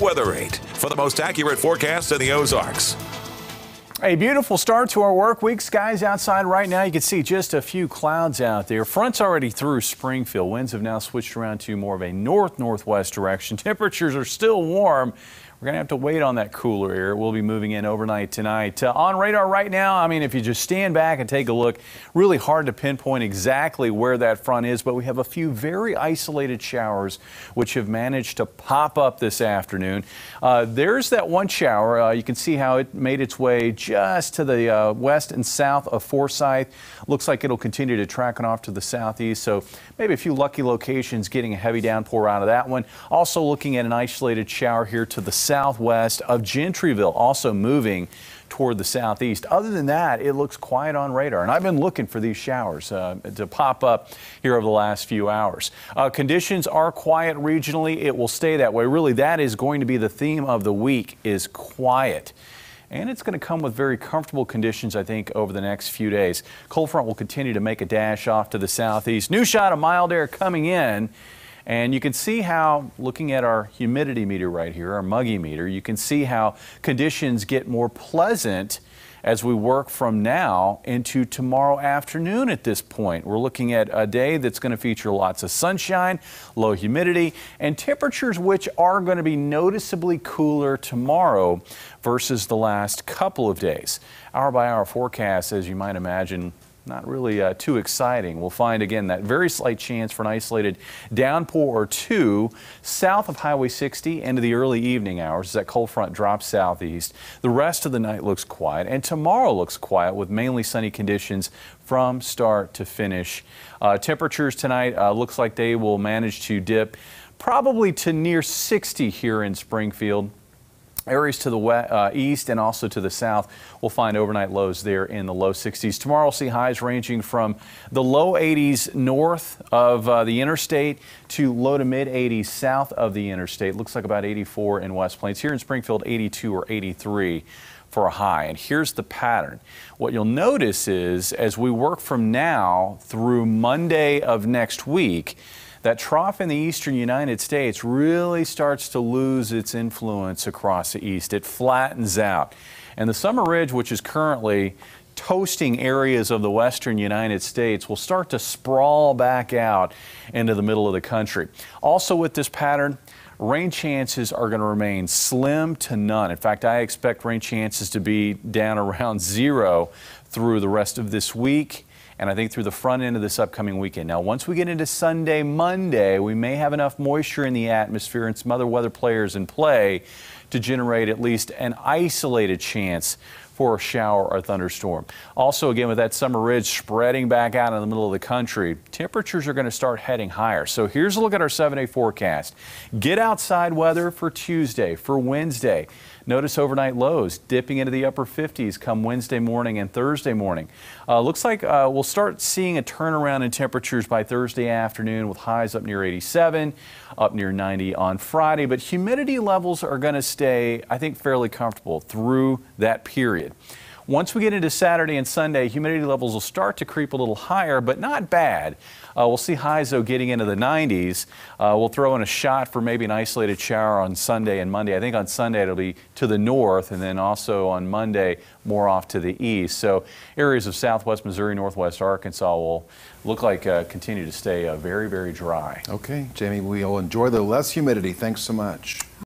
Weather 8 for the most accurate forecast in the Ozarks. A beautiful start to our work week. Skies outside right now. You can see just a few clouds out there. Front's already through Springfield. Winds have now switched around to more of a north northwest direction. Temperatures are still warm. We're going to have to wait on that cooler air. We'll be moving in overnight tonight. Uh, on radar right now, I mean, if you just stand back and take a look, really hard to pinpoint exactly where that front is, but we have a few very isolated showers which have managed to pop up this afternoon. Uh, there's that one shower. Uh, you can see how it made its way just to the uh, west and south of Forsyth. Looks like it'll continue to track on off to the southeast, so maybe a few lucky locations getting a heavy downpour out of that one. Also looking at an isolated shower here to the southwest of Gentryville, also moving toward the southeast. Other than that, it looks quiet on radar, and I've been looking for these showers uh, to pop up here over the last few hours. Uh, conditions are quiet regionally. It will stay that way. Really, that is going to be the theme of the week is quiet. And it's going to come with very comfortable conditions, I think, over the next few days. Cold front will continue to make a dash off to the southeast. New shot of mild air coming in. And you can see how, looking at our humidity meter right here, our muggy meter, you can see how conditions get more pleasant as we work from now into tomorrow afternoon at this point. We're looking at a day that's going to feature lots of sunshine, low humidity, and temperatures which are going to be noticeably cooler tomorrow versus the last couple of days. Hour by hour forecast, as you might imagine, not really uh, too exciting. We'll find again that very slight chance for an isolated downpour or two south of Highway 60 into the early evening hours as that cold front drops southeast. The rest of the night looks quiet and tomorrow looks quiet with mainly sunny conditions from start to finish. Uh, temperatures tonight uh, looks like they will manage to dip probably to near 60 here in Springfield. Areas to the west, uh, east and also to the south will find overnight lows there in the low 60s. Tomorrow we'll see highs ranging from the low 80s north of uh, the interstate to low to mid 80s south of the interstate. Looks like about 84 in West Plains. Here in Springfield, 82 or 83 for a high. And here's the pattern. What you'll notice is as we work from now through Monday of next week, that trough in the eastern United States really starts to lose its influence across the east. It flattens out. And the summer ridge, which is currently toasting areas of the western United States will start to sprawl back out into the middle of the country. Also, with this pattern, rain chances are going to remain slim to none. In fact, I expect rain chances to be down around zero through the rest of this week and I think through the front end of this upcoming weekend. Now, once we get into Sunday, Monday, we may have enough moisture in the atmosphere and some other weather players in play to generate at least an isolated chance for a shower or thunderstorm. Also, again, with that summer ridge spreading back out in the middle of the country, temperatures are going to start heading higher. So here's a look at our seven-day forecast. Get outside weather for Tuesday, for Wednesday. Notice overnight lows dipping into the upper 50s come Wednesday morning and Thursday morning. Uh, looks like uh, we'll start seeing a turnaround in temperatures by Thursday afternoon with highs up near 87, up near 90 on Friday. But humidity levels are going to stay, I think, fairly comfortable through that period period. Once we get into Saturday and Sunday, humidity levels will start to creep a little higher, but not bad. Uh, we'll see highs, though, getting into the 90s. Uh, we'll throw in a shot for maybe an isolated shower on Sunday and Monday. I think on Sunday it'll be to the north, and then also on Monday more off to the east. So areas of southwest Missouri, northwest Arkansas will look like uh, continue to stay uh, very, very dry. Okay, Jamie, we'll enjoy the less humidity. Thanks so much.